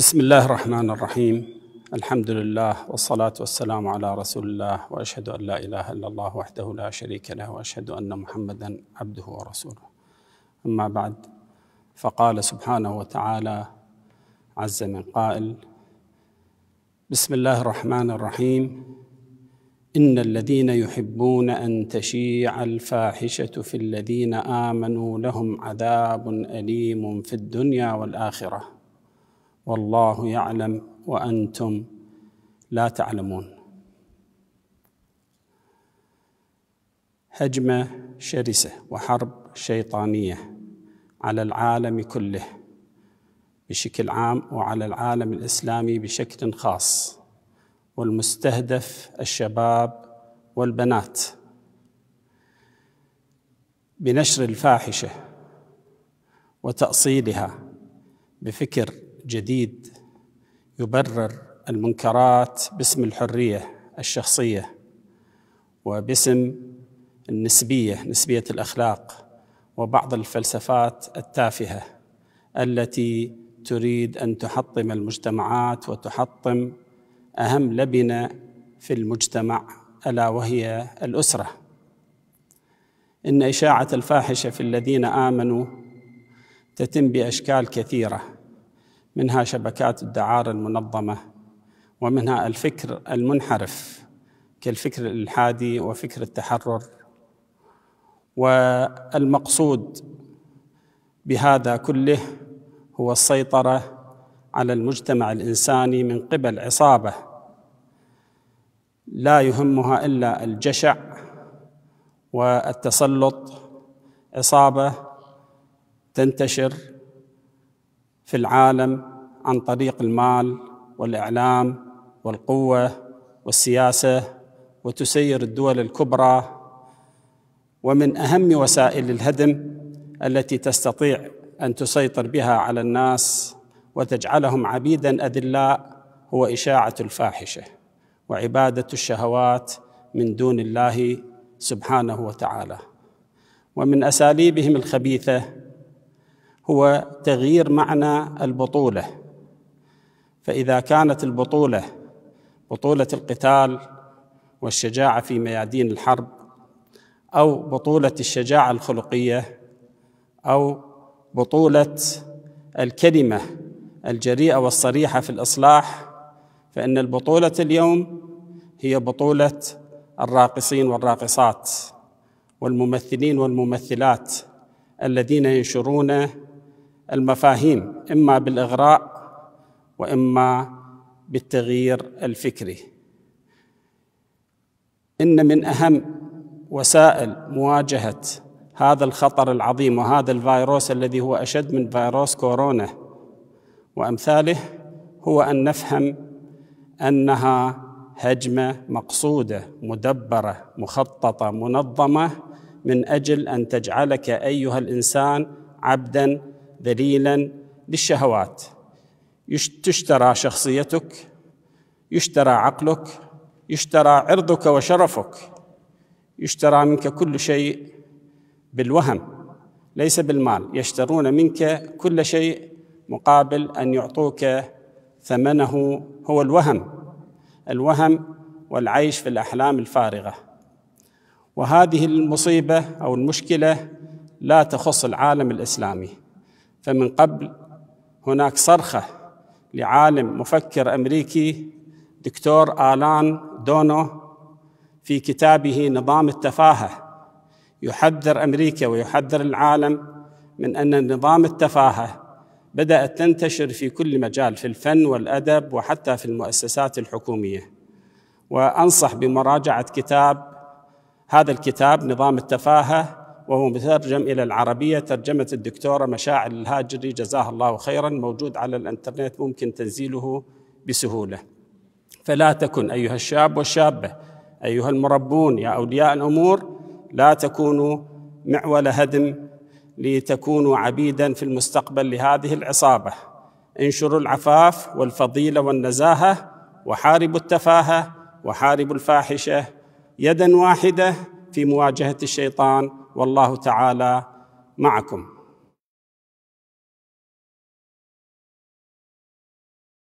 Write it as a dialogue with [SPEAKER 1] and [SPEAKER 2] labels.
[SPEAKER 1] بسم الله الرحمن الرحيم الحمد لله والصلاة والسلام على رسول الله وأشهد أن لا إله إلا الله وحده لا شريك له وأشهد أن محمدا عبده ورسوله أما بعد فقال سبحانه وتعالى عز من قائل بسم الله الرحمن الرحيم إن الذين يحبون أن تشيع الفاحشة في الذين آمنوا لهم عذاب أليم في الدنيا والآخرة والله يعلم وانتم لا تعلمون هجمه شرسه وحرب شيطانيه على العالم كله بشكل عام وعلى العالم الاسلامي بشكل خاص والمستهدف الشباب والبنات بنشر الفاحشه وتاصيلها بفكر جديد يبرر المنكرات باسم الحريه الشخصيه وباسم النسبيه نسبيه الاخلاق وبعض الفلسفات التافهه التي تريد ان تحطم المجتمعات وتحطم اهم لبنه في المجتمع الا وهي الاسره ان اشاعه الفاحشه في الذين امنوا تتم باشكال كثيره منها شبكات الدعارة المنظمة ومنها الفكر المنحرف كالفكر الإلحادي وفكر التحرر والمقصود بهذا كله هو السيطرة على المجتمع الإنساني من قبل عصابة لا يهمها إلا الجشع والتسلط عصابة تنتشر في العالم عن طريق المال والاعلام والقوه والسياسه وتسير الدول الكبرى ومن اهم وسائل الهدم التي تستطيع ان تسيطر بها على الناس وتجعلهم عبيدا اذلاء هو اشاعه الفاحشه وعباده الشهوات من دون الله سبحانه وتعالى ومن اساليبهم الخبيثه هو تغيير معنى البطوله فاذا كانت البطوله بطوله القتال والشجاعه في ميادين الحرب او بطوله الشجاعه الخلقيه او بطوله الكلمه الجريئه والصريحه في الاصلاح فان البطوله اليوم هي بطوله الراقصين والراقصات والممثلين والممثلات الذين ينشرون المفاهيم اما بالاغراء واما بالتغيير الفكري ان من اهم وسائل مواجهه هذا الخطر العظيم وهذا الفيروس الذي هو اشد من فيروس كورونا وامثاله هو ان نفهم انها هجمه مقصوده مدبره مخططه منظمه من اجل ان تجعلك ايها الانسان عبدا ذليلا للشهوات تشترى شخصيتك يشترى عقلك يشترى عرضك وشرفك يشترى منك كل شيء بالوهم ليس بالمال يشترون منك كل شيء مقابل ان يعطوك ثمنه هو الوهم الوهم والعيش في الاحلام الفارغه وهذه المصيبه او المشكله لا تخص العالم الاسلامي فمن قبل هناك صرخة لعالم مفكر أمريكي دكتور آلان دونو في كتابه نظام التفاهة يحذر أمريكا ويحذر العالم من أن نظام التفاهة بدأت تنتشر في كل مجال في الفن والأدب وحتى في المؤسسات الحكومية وأنصح بمراجعة كتاب هذا الكتاب نظام التفاهة وهو مترجم إلى العربية ترجمة الدكتورة مشاعر الهاجري جزاها الله خيرا موجود على الإنترنت ممكن تنزيله بسهولة فلا تكن أيها الشاب والشابة أيها المربون يا أولياء الأمور لا تكونوا معول هدم لتكونوا عبيدا في المستقبل لهذه العصابة انشروا العفاف والفضيلة والنزاهة وحاربوا التفاهة وحاربوا الفاحشة يدا واحدة في مواجهة الشيطان والله تعالى معكم